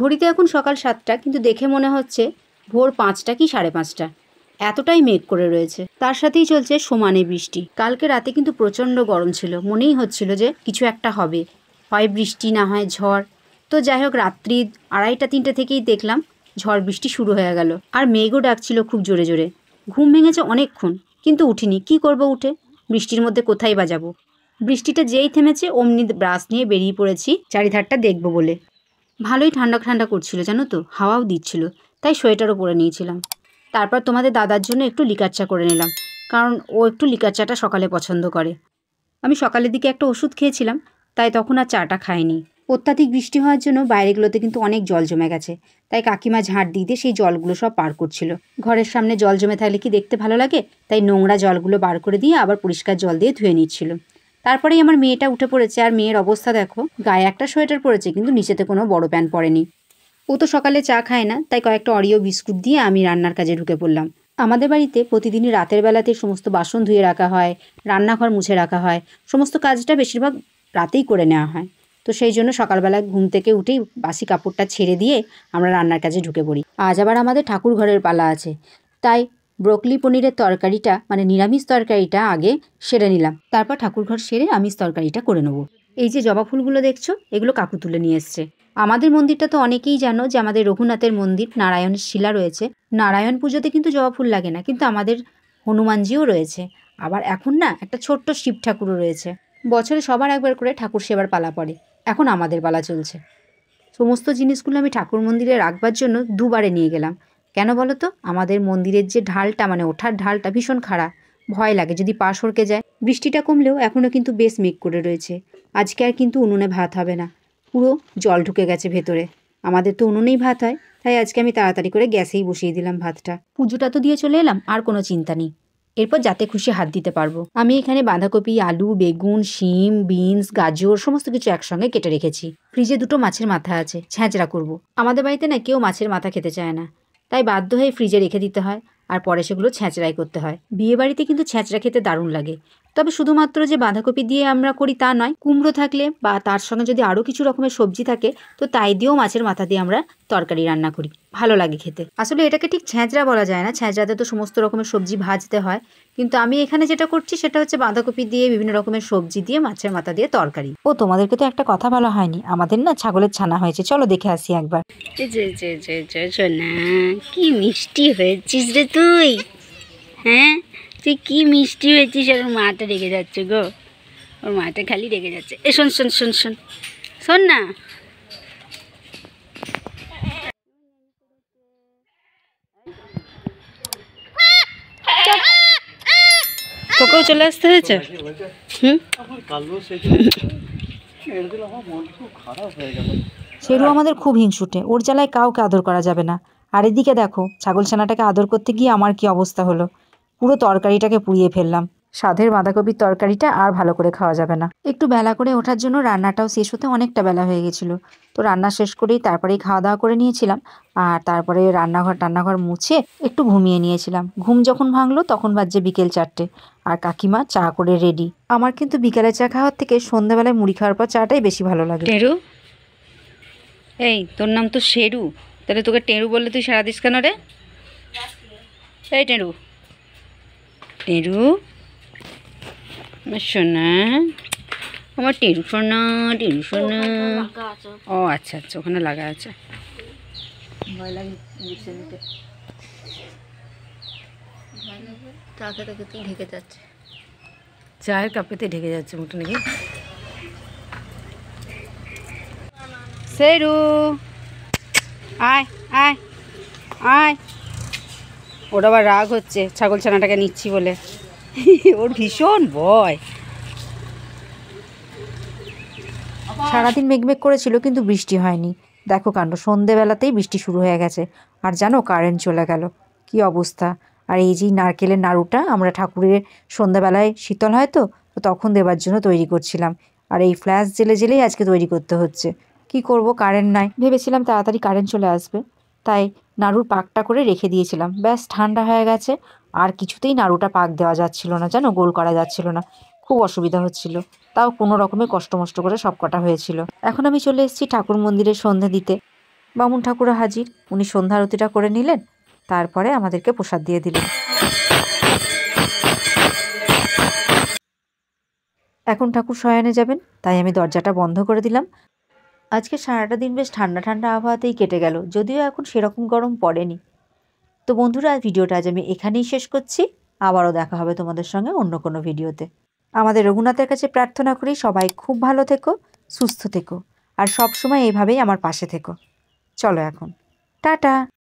ঘড়িতে এখন সকাল সাতটা কিন্তু দেখে মনে হচ্ছে ভোর পাঁচটা কি সাড়ে পাঁচটা এতটাই মেঘ করে রয়েছে তার সাথেই চলছে সমানে বৃষ্টি কালকে রাতে কিন্তু প্রচণ্ড গরম ছিল মনেই হচ্ছিল যে কিছু একটা হবে হয় বৃষ্টি না হয় ঝড় তো যাই হোক রাত্রি আড়াইটা তিনটে থেকেই দেখলাম ঝড় বৃষ্টি শুরু হয়ে গেল আর মেঘও ডাকছিল খুব জোরে জোরে ঘুম ভেঙেছে অনেকক্ষণ কিন্তু উঠিনি কি করব উঠে বৃষ্টির মধ্যে কোথায় বাজাবো বৃষ্টিটা যেই থেমেছে অমনি ব্রাশ নিয়ে বেরিয়ে পড়েছি চারিধারটা দেখব বলে ভালোই ঠান্ডা ঠান্ডা করছিল জানো তো হাওয়াও দিচ্ছিল তাই সোয়েটারও পরে নিয়েছিলাম তারপর তোমাদের দাদার জন্য একটু লিকার চা করে নিলাম কারণ ও একটু লিকার চাটা সকালে পছন্দ করে আমি সকালের দিকে একটা ওষুধ খেয়েছিলাম তাই তখন আর চাটা খাইনি অত্যাধিক বৃষ্টি হওয়ার জন্য বাইরেগুলোতে কিন্তু অনেক জল জমে গেছে তাই কাকিমা ঝাঁট দিতে সেই জলগুলো সব পার করছিল ঘরের সামনে জল জমে থাকলে কি দেখতে ভালো লাগে তাই নোংরা জলগুলো বার করে দিয়ে আবার পরিষ্কার জল দিয়ে ধুয়ে নিচ্ছিল তারপরেই আমার মেয়েটা উঠে পড়েছে আর মেয়ের অবস্থা দেখো গায়ে একটা সোয়েটার পরেছে কিন্তু নিচেতে কোনো বড় প্যান্ট পরেনি ও তো সকালে চা খায় না তাই কয়েকটা অরিও বিস্কুট দিয়ে আমি রান্নার কাজে ঢুকে পড়লাম আমাদের বাড়িতে প্রতিদিনই রাতের বেলাতে সমস্ত বাসন ধুয়ে রাখা হয় রান্নাঘর মুছে রাখা হয় সমস্ত কাজটা বেশিরভাগ রাতেই করে নেওয়া হয় তো সেই জন্য সকালবেলা ঘুম থেকে উঠেই বাসি কাপড়টা ছেড়ে দিয়ে আমরা রান্নার কাজে ঢুকে পড়ি আজ আবার আমাদের ঠাকুর ঘরের পালা আছে তাই ব্রোকলি পনিরের তরকারিটা মানে নিরামিষ তরকারিটা আগে সেরে নিলাম তারপর ঠাকুরঘর সেরে আমিষ তরকারিটা করে নেবো এই যে জবা ফুলগুলো দেখছো এগুলো কাকু তুলে নিয়ে এসছে আমাদের মন্দিরটা তো অনেকেই জানো যে আমাদের রঘুনাথের মন্দির নারায়ণের শিলা রয়েছে নারায়ণ পুজোতে কিন্তু জবা ফুল লাগে না কিন্তু আমাদের হনুমানজিও রয়েছে আবার এখন না একটা ছোট্ট শিব ঠাকুরও রয়েছে বছরে সবার একবার করে ঠাকুর সেবার পালা পড়ে এখন আমাদের পালা চলছে সমস্ত জিনিসগুলো আমি ঠাকুর মন্দিরে রাখবার জন্য দুবারে নিয়ে গেলাম কেন বলো তো আমাদের মন্দিরের যে ঢালটা মানে ওঠার ঢালটা ভীষণ খাড়া ভয় লাগে যদি পা সরকে যায় বৃষ্টিটা কমলেও এখনও কিন্তু বেশ মেঘ করে রয়েছে আজকে আর কিন্তু উনুনে ভাত হবে না পুরো জল ঢুকে গেছে ভেতরে আমাদের তো উনুনেই ভাত হয় তাই আজকে আমি তাড়াতাড়ি করে গ্যাসেই বসিয়ে দিলাম ভাতটা পুজোটা তো দিয়ে চলে এলাম আর কোনো চিন্তা নেই এরপর যাতে খুশি হাত দিতে পারবো আমি এখানে বাঁধাকপি আলু বেগুন শিম বিনস গাজর সমস্ত কিছু একসঙ্গে কেটে রেখেছি ফ্রিজে দুটো মাছের মাথা আছে ছ্যাঁচড়া করব। আমাদের বাড়িতে না কেউ মাছের মাথা খেতে চায় না তাই বাধ্য হয়ে ফ্রিজে রেখে দিতে হয় আর পরে সেগুলো ছেঁচড়াই করতে হয় বিয়েবাড়িতে কিন্তু ছেঁচড়া খেতে দারুণ লাগে তবে শুধুমাত্র যে বাঁধাকপি দিয়ে আমরা করি তা নয় কুমড়ো থাকলে বা তার সঙ্গে যদি আরও কিছু রকমের সবজি থাকে তো তাই দিয়েও মাছের মাথা দিয়ে আমরা তরকারি রান্না করি ভালো লাগে খেতে আসলে এটাকে ঠিক ছ্যাঁচড়া বলা যায় না ছ্যাঁচড়াতে তো সমস্ত রকমের সবজি ভাজতে হয় কিন্তু আমি এখানে যেটা করছি সেটা হচ্ছে বাঁধাকপি দিয়ে বিভিন্ন রকমের সবজি দিয়ে মাছের মাথা দিয়ে তরকারি ও তোমাদেরকে তো একটা কথা বলা হয়নি আমাদের না ছাগলের ছানা হয়েছে চলো দেখে আসি একবার কি মিষ্টি হয়েছিস রে তুই হ্যাঁ সে কি মিষ্টি হয়েছিস আর মাটা রেগে যাচ্ছে গো ওর মাটা খালি রেগে যাচ্ছে এ শোন শোন শোন শোন শোন না তোকেও চলে আসতে হয়েছে সেরু আমাদের খুব হিংসুটে ওর জ্বালায় কাউকে আদর করা যাবে না আর এদিকে দেখো ছাগল ছানাটাকে আদর করতে গিয়ে আমার কি অবস্থা হলো পুরো তরকারিটাকে পুড়িয়ে ফেললাম স্বাদের বাঁধাকপির তরকারিটা আর ভালো করে খাওয়া যাবে না একটু বেলা করে ওঠার জন্য রান্নাটাও শেষ হতে অনেকটা বেলা হয়ে গেছিল তো রান্না শেষ করেই তারপরেই খাওয়া দাওয়া করে নিয়েছিলাম আর তারপরে রান্নাঘর টান্নাঘর মুছে একটু ঘুমিয়ে নিয়েছিলাম ঘুম যখন ভাঙলো তখন বাজছে বিকেল চারটে আর কাকিমা চা করে রেডি আমার কিন্তু বিকেলে চা খাওয়ার থেকে সন্ধ্যাবেলায় মুড়ি খাওয়ার পর চাটাই বেশি ভালো লাগে টেরু এই তোর নাম তো শেরু তাহলে তোকে টেরু বললে তুই সারাদিস কেন রে এই টেরু টেরু সোনা আমার টেরু সোনা টেরু সোনা ও আচ্ছা আচ্ছা ওখানে লাগা আছে ভয় লাগে ঢেকে যাচ্ছে চায়ের কাপেতে ঢেকে যাচ্ছে মুখটা নাকি সেরু আয় আয় আয় ওর আবার রাগ হচ্ছে ছাগল ছানাটাকে নিচ্ছি বলে ওর ভীষণ ভয় সারাদিন মেঘমেঘ করেছিল কিন্তু বৃষ্টি হয়নি দেখো কাণ্ড সন্ধেবেলাতেই বৃষ্টি শুরু হয়ে গেছে আর জানো কারেন্ট চলে গেল কি অবস্থা আর এই যে নারকেলের নাড়ুটা আমরা ঠাকুরের সন্ধ্যাবেলায় শীতল হয় তো তখন দেবার জন্য তৈরি করছিলাম আর এই ফ্ল্যাশ জেলে জেলেই আজকে তৈরি করতে হচ্ছে কি করব কারেন্ট নাই ভেবেছিলাম তাড়াতাড়ি কারেন্ট চলে আসবে তাই নাড়ুর পাকটা করে রেখে দিয়েছিলাম ব্যাস ঠান্ডা হয়ে গেছে আর কিছুতেই নাড়ুটা পাক দেওয়া যাচ্ছিল না জানো গোল করা যাচ্ছিল না খুব অসুবিধা হচ্ছিল তাও কোনো রকমে কষ্টমষ্ট করে সব কটা হয়েছিল এখন আমি চলে এসেছি ঠাকুর মন্দিরে সন্ধে দিতে বামুন ঠাকুর হাজির উনি সন্ধ্যা আরতিটা করে নিলেন তারপরে আমাদেরকে প্রসাদ দিয়ে দিলেন এখন ঠাকুর শয়ানে যাবেন তাই আমি দরজাটা বন্ধ করে দিলাম আজকে সারাটা দিন বেশ ঠান্ডা ঠান্ডা আবহাওয়াতেই কেটে গেল যদিও এখন সেরকম গরম পড়েনি তো বন্ধুরা ভিডিওটা আজ আমি এখানেই শেষ করছি আবারও দেখা হবে তোমাদের সঙ্গে অন্য কোনো ভিডিওতে আমাদের রঘুনাথের কাছে প্রার্থনা করি সবাই খুব ভালো থেকো সুস্থ থেকো আর সবসময় এইভাবেই আমার পাশে থেকো চলো এখন টাটা